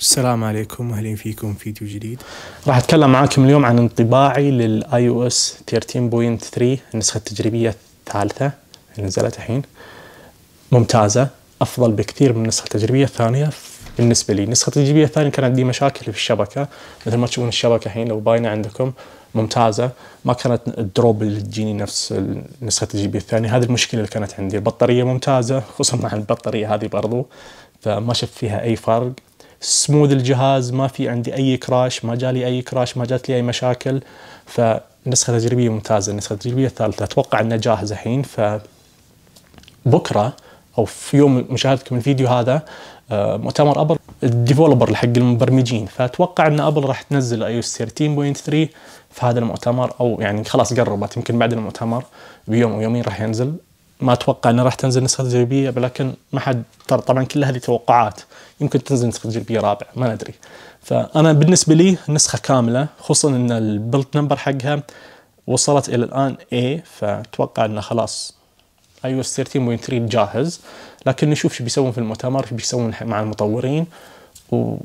السلام عليكم اهلا فيكم فيديو جديد راح اتكلم معاكم اليوم عن انطباعي للاي او اس 13.3 النسخه التجريبيه الثالثه اللي نزلت الحين ممتازه افضل بكثير من النسخه التجريبيه الثانيه بالنسبه لي النسخه التجريبيه الثانيه كان عندي مشاكل في الشبكه مثل ما تشوفون الشبكه الحين لو باينه عندكم ممتازه ما كانت الدروب اللي تجيني نفس النسخه التجريبيه الثانيه هذه المشكله اللي كانت عندي البطاريه ممتازه خصوصا مع البطاريه هذه برضو فما شفت فيها اي فرق سموذ الجهاز ما في عندي اي كراش ما جالي اي كراش ما جات لي اي مشاكل فنسخه تجريبيه ممتازه النسخه التجريبيه الثالثه اتوقع انه جاهز الحين ف بكره او في يوم مشاهدتكم الفيديو هذا آه، مؤتمر ابل الديفولبر حق المبرمجين فاتوقع ان ابل راح تنزل اي اس 13.3 في هذا المؤتمر او يعني خلاص قربت يمكن بعد المؤتمر بيوم او يومين راح ينزل ما اتوقع انه راح تنزل نسخه تجريبيه ولكن ما حد طبعا كل هذه توقعات يمكن تنزل نسخه تجريبيه رابعه ما ندري فانا بالنسبه لي نسخه كامله خصوصا ان البلت نمبر حقها وصلت الى الان A فاتوقع انه خلاص اي او اس 13.3 جاهز لكن نشوف شو بيسوون في المؤتمر شو بيسوون مع المطورين و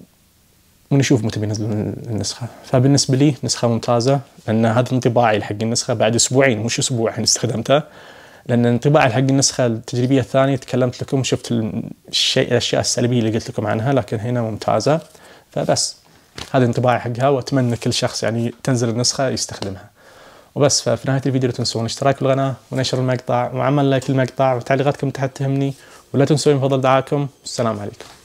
ونشوف متى بينزلون النسخه فبالنسبه لي نسخه ممتازه لان هذا انطباعي حق النسخه بعد اسبوعين مش اسبوع الحين استخدمتها لان انطباع حق النسخه التجريبيه الثانيه تكلمت لكم شفت الشيء الاشياء السلبيه اللي قلت لكم عنها لكن هنا ممتازه فبس هذا انطباعي حقها واتمنى كل شخص يعني تنزل النسخه يستخدمها وبس ففي نهايه الفيديو لا تنسون الاشتراك بالقناه ونشر المقطع وعمل لايك للمقطع وتعليقاتكم تحت تهمني ولا تنسون من فضل دعاكم والسلام عليكم